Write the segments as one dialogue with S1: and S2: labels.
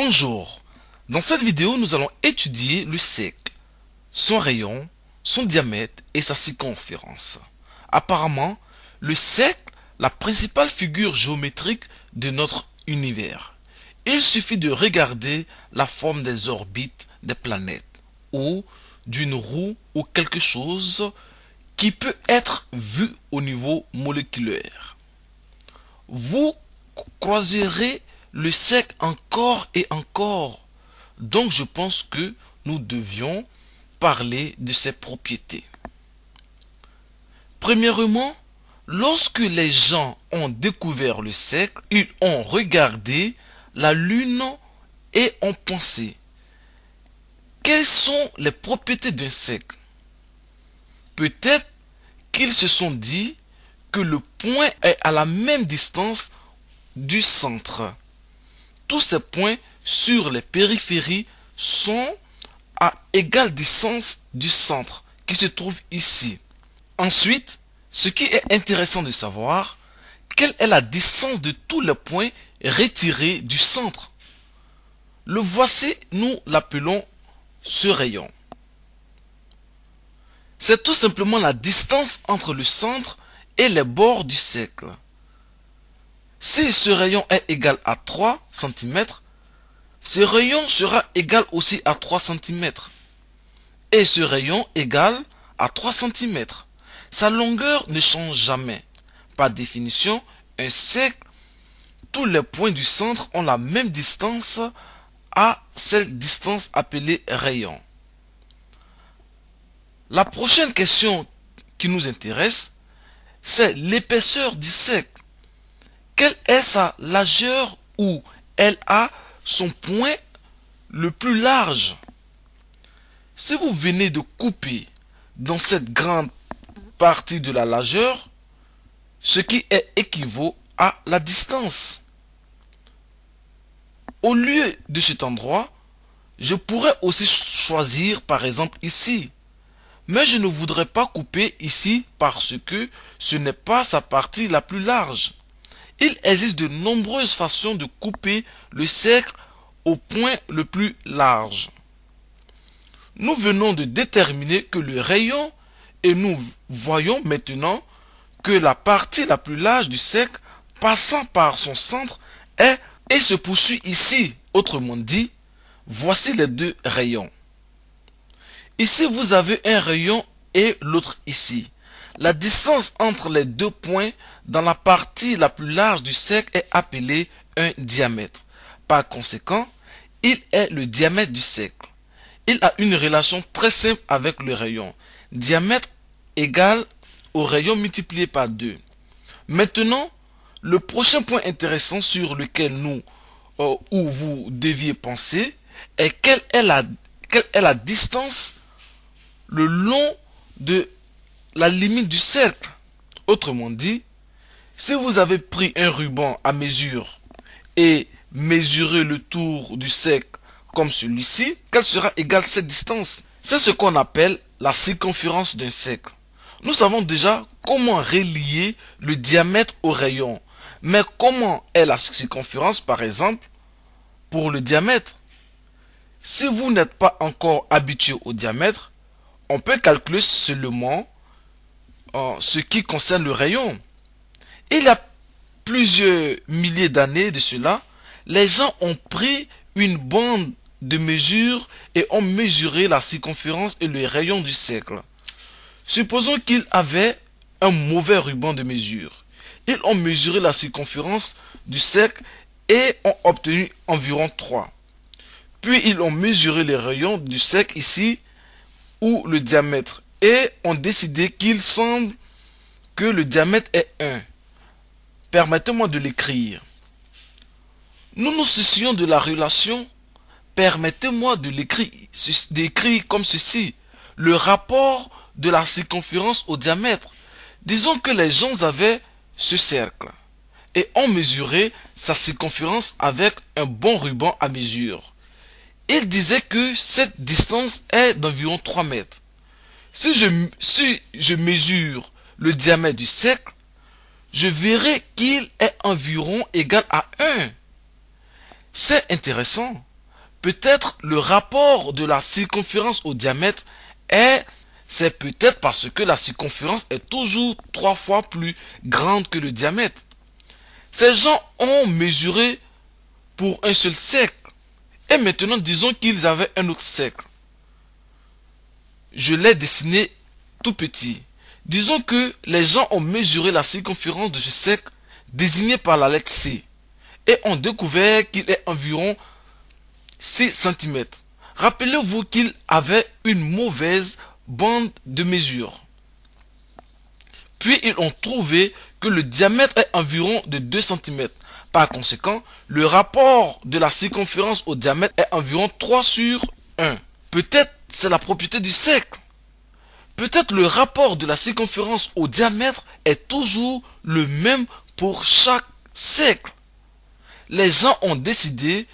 S1: Bonjour, dans cette vidéo nous allons étudier le cercle, son rayon, son diamètre et sa circonférence. Apparemment, le cercle, la principale figure géométrique de notre univers. Il suffit de regarder la forme des orbites des planètes ou d'une roue ou quelque chose qui peut être vu au niveau moléculaire. Vous croiserez le sec encore et encore. Donc je pense que nous devions parler de ses propriétés. Premièrement, lorsque les gens ont découvert le cercle, ils ont regardé la lune et ont pensé quelles sont les propriétés d'un cercle Peut-être qu'ils se sont dit que le point est à la même distance du centre tous ces points sur les périphéries sont à égale distance du centre qui se trouve ici. Ensuite, ce qui est intéressant de savoir, quelle est la distance de tous les points retirés du centre Le voici, nous l'appelons ce rayon. C'est tout simplement la distance entre le centre et les bords du cercle. Si ce rayon est égal à 3 cm, ce rayon sera égal aussi à 3 cm. Et ce rayon égal à 3 cm. Sa longueur ne change jamais. Par définition, un cercle, tous les points du centre ont la même distance à cette distance appelée rayon. La prochaine question qui nous intéresse, c'est l'épaisseur du cercle. Quelle est sa largeur où elle a son point le plus large Si vous venez de couper dans cette grande partie de la largeur, ce qui est équivaut à la distance. Au lieu de cet endroit, je pourrais aussi choisir par exemple ici. Mais je ne voudrais pas couper ici parce que ce n'est pas sa partie la plus large. Il existe de nombreuses façons de couper le cercle au point le plus large. Nous venons de déterminer que le rayon et nous voyons maintenant que la partie la plus large du cercle passant par son centre est et se poursuit ici. Autrement dit, voici les deux rayons. Ici, vous avez un rayon et l'autre ici. La distance entre les deux points dans la partie la plus large du cercle est appelée un diamètre. Par conséquent, il est le diamètre du cercle. Il a une relation très simple avec le rayon. Diamètre égal au rayon multiplié par 2. Maintenant, le prochain point intéressant sur lequel nous euh, ou vous deviez penser est quelle est la, quelle est la distance le long de la limite du cercle. Autrement dit, si vous avez pris un ruban à mesure et mesuré le tour du cercle comme celui-ci, quelle sera égale cette distance C'est ce qu'on appelle la circonférence d'un cercle. Nous savons déjà comment relier le diamètre au rayon. Mais comment est la circonférence, par exemple, pour le diamètre Si vous n'êtes pas encore habitué au diamètre, on peut calculer seulement en ce qui concerne le rayon. Il y a plusieurs milliers d'années de cela, les gens ont pris une bande de mesure et ont mesuré la circonférence et le rayon du cercle. Supposons qu'ils avaient un mauvais ruban de mesure. Ils ont mesuré la circonférence du cercle et ont obtenu environ 3. Puis ils ont mesuré les rayons du cercle ici ou le diamètre et ont décidé qu'il semble que le diamètre est 1. Permettez-moi de l'écrire. Nous nous soucions de la relation. Permettez-moi de l'écrire d'écrire comme ceci. Le rapport de la circonférence au diamètre. Disons que les gens avaient ce cercle et ont mesuré sa circonférence avec un bon ruban à mesure. Ils disaient que cette distance est d'environ 3 mètres. Si je, je mesure le diamètre du cercle, je verrai qu'il est environ égal à 1. C'est intéressant. Peut-être le rapport de la circonférence au diamètre est... C'est peut-être parce que la circonférence est toujours trois fois plus grande que le diamètre. Ces gens ont mesuré pour un seul cercle. Et maintenant, disons qu'ils avaient un autre cercle je l'ai dessiné tout petit. Disons que les gens ont mesuré la circonférence de ce cercle désigné par la lettre C et ont découvert qu'il est environ 6 cm. Rappelez-vous qu'il avait une mauvaise bande de mesure. Puis ils ont trouvé que le diamètre est environ de 2 cm. Par conséquent, le rapport de la circonférence au diamètre est environ 3 sur 1. Peut-être c'est la propriété du cercle. Peut-être le rapport de la circonférence au diamètre est toujours le même pour chaque cercle. Les gens ont décidé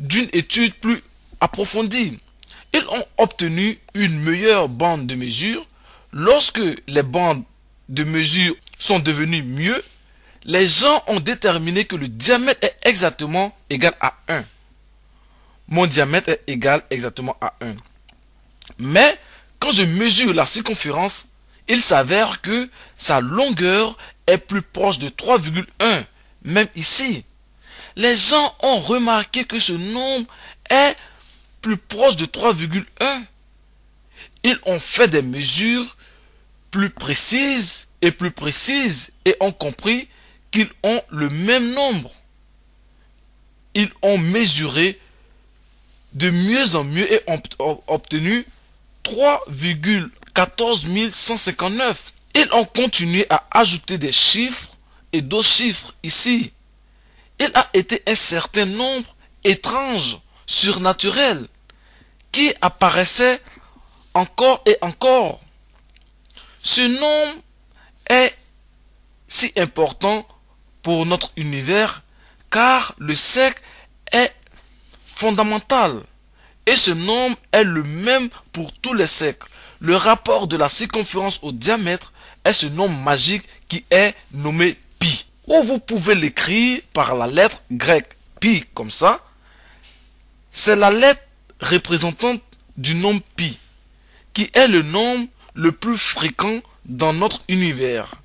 S1: d'une étude plus approfondie. Ils ont obtenu une meilleure bande de mesure. Lorsque les bandes de mesure sont devenues mieux, les gens ont déterminé que le diamètre est exactement égal à 1. Mon diamètre est égal exactement à 1. Mais quand je mesure la circonférence, il s'avère que sa longueur est plus proche de 3,1, même ici. Les gens ont remarqué que ce nombre est plus proche de 3,1. Ils ont fait des mesures plus précises et plus précises et ont compris qu'ils ont le même nombre. Ils ont mesuré de mieux en mieux et ont obtenu 3,14159, Ils ont continué à ajouter des chiffres et d'autres chiffres ici. Il a été un certain nombre étrange, surnaturel, qui apparaissait encore et encore. Ce nombre est si important pour notre univers car le cercle est fondamental et ce nombre est le même pour tous les siècles, Le rapport de la circonférence au diamètre est ce nom magique qui est nommé pi. Ou vous pouvez l'écrire par la lettre grecque pi comme ça. C'est la lettre représentante du nombre pi qui est le nombre le plus fréquent dans notre univers.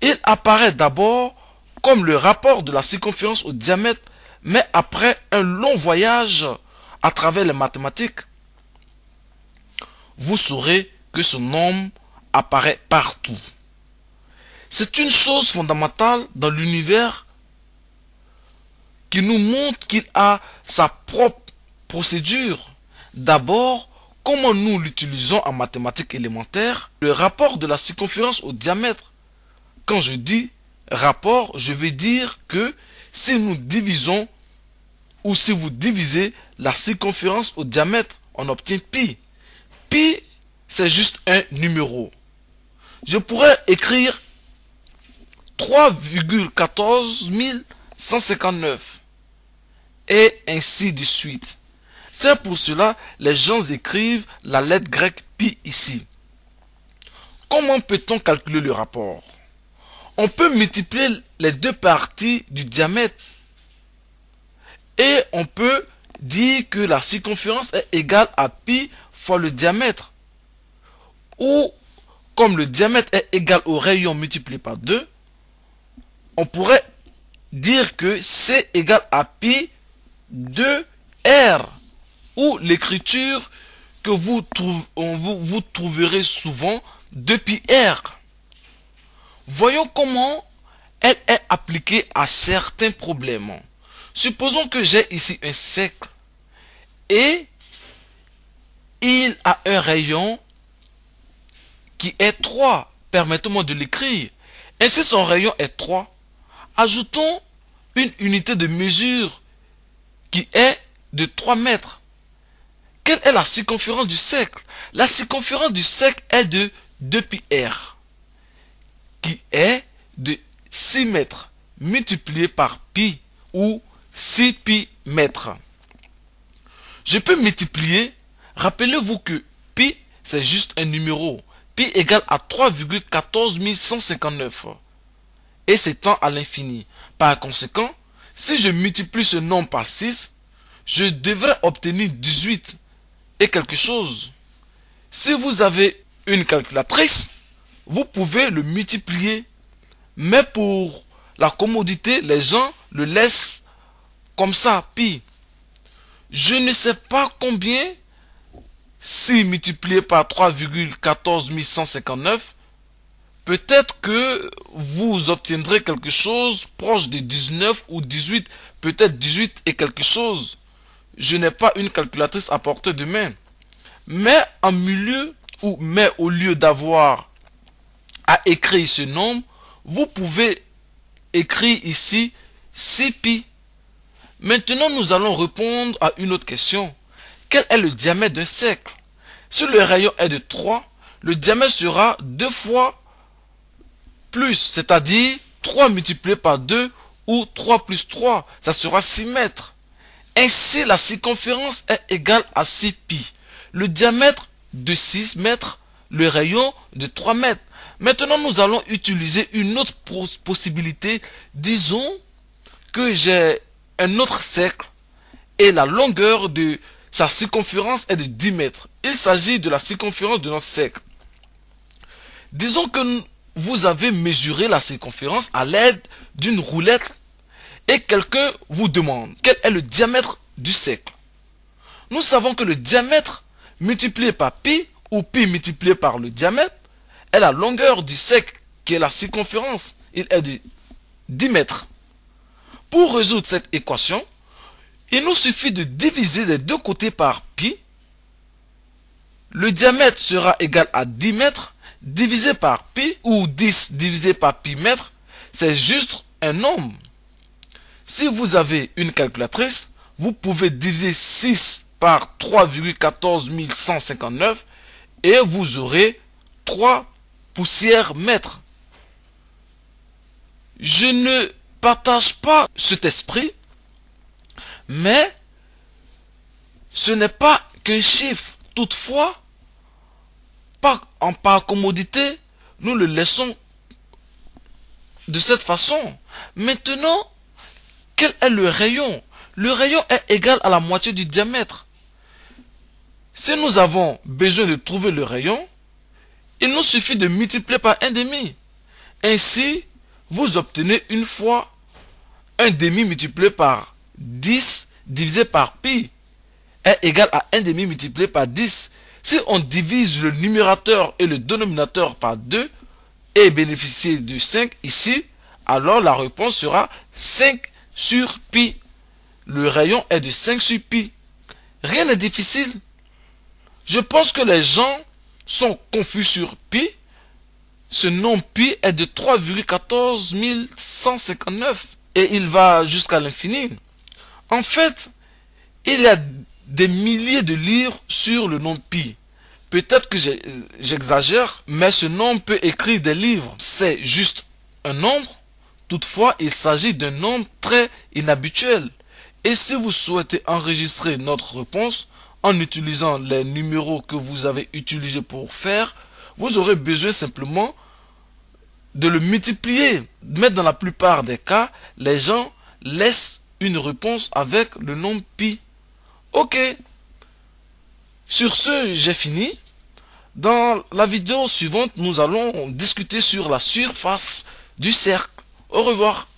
S1: Il apparaît d'abord comme le rapport de la circonférence au diamètre, mais après un long voyage à travers les mathématiques, vous saurez que ce nombre apparaît partout. C'est une chose fondamentale dans l'univers qui nous montre qu'il a sa propre procédure. D'abord, comment nous l'utilisons en mathématiques élémentaires, le rapport de la circonférence au diamètre. Quand je dis rapport, je veux dire que si nous divisons ou si vous divisez la circonférence au diamètre, on obtient pi c'est juste un numéro. Je pourrais écrire 3,14 et ainsi de suite. C'est pour cela les gens écrivent la lettre grecque pi ici. Comment peut-on calculer le rapport On peut multiplier les deux parties du diamètre et on peut dire que la circonférence est égale à pi fois le diamètre. Ou, comme le diamètre est égal au rayon multiplié par 2, on pourrait dire que c'est égal à pi 2R. Ou l'écriture que vous, vous, vous trouverez souvent de pi R. Voyons comment elle est appliquée à certains problèmes. Supposons que j'ai ici un cercle et il a un rayon qui est 3. Permettez-moi de l'écrire. Et si son rayon est 3. Ajoutons une unité de mesure qui est de 3 mètres. Quelle est la circonférence du cercle La circonférence du cercle est de 2 pi r, qui est de 6 mètres multiplié par pi ou 6 pi mètres. Je peux multiplier Rappelez-vous que π, c'est juste un numéro. Pi égale à 3,14159 et c'est temps à l'infini. Par conséquent, si je multiplie ce nombre par 6, je devrais obtenir 18 et quelque chose. Si vous avez une calculatrice, vous pouvez le multiplier. Mais pour la commodité, les gens le laissent comme ça, pi. Je ne sais pas combien si multiplié par 3,14159, peut-être que vous obtiendrez quelque chose proche de 19 ou 18, peut-être 18 et quelque chose. Je n'ai pas une calculatrice à portée de main. Mais en milieu, ou mais au lieu d'avoir à écrire ce nombre, vous pouvez écrire ici 6pi. Maintenant, nous allons répondre à une autre question. Quel est le diamètre d'un cercle si le rayon est de 3, le diamètre sera 2 fois plus, c'est-à-dire 3 multiplié par 2 ou 3 plus 3, ça sera 6 mètres. Ainsi, la circonférence est égale à 6 pi. Le diamètre de 6 mètres, le rayon de 3 mètres. Maintenant, nous allons utiliser une autre possibilité. Disons que j'ai un autre cercle et la longueur de sa circonférence est de 10 mètres. Il s'agit de la circonférence de notre cercle. Disons que vous avez mesuré la circonférence à l'aide d'une roulette et quelqu'un vous demande quel est le diamètre du cercle. Nous savons que le diamètre multiplié par pi ou pi multiplié par le diamètre est la longueur du cercle qui est la circonférence. Il est de 10 mètres. Pour résoudre cette équation, il nous suffit de diviser les deux côtés par pi. Le diamètre sera égal à 10 mètres divisé par pi ou 10 divisé par pi mètre. C'est juste un nombre. Si vous avez une calculatrice, vous pouvez diviser 6 par 3,14159 et vous aurez 3 poussières mètres. Je ne partage pas cet esprit mais ce n'est pas qu'un chiffre. Toutefois, par, en par commodité, nous le laissons de cette façon. Maintenant, quel est le rayon Le rayon est égal à la moitié du diamètre. Si nous avons besoin de trouver le rayon, il nous suffit de multiplier par un demi. Ainsi, vous obtenez une fois un demi multiplié par 10 divisé par pi est égal à 1 demi multiplié par 10. Si on divise le numérateur et le dénominateur par 2 et bénéficie de 5 ici, alors la réponse sera 5 sur pi. Le rayon est de 5 sur pi. Rien n'est difficile. Je pense que les gens sont confus sur pi. Ce nom pi est de 3,14159 et il va jusqu'à l'infini. En fait, il y a des milliers de livres sur le nom pi. Peut-être que j'exagère, mais ce nom peut écrire des livres. C'est juste un nombre. Toutefois, il s'agit d'un nombre très inhabituel. Et si vous souhaitez enregistrer notre réponse en utilisant les numéros que vous avez utilisés pour faire, vous aurez besoin simplement de le multiplier. Mais dans la plupart des cas, les gens laissent une réponse avec le nom pi. Ok. Sur ce, j'ai fini. Dans la vidéo suivante, nous allons discuter sur la surface du cercle. Au revoir.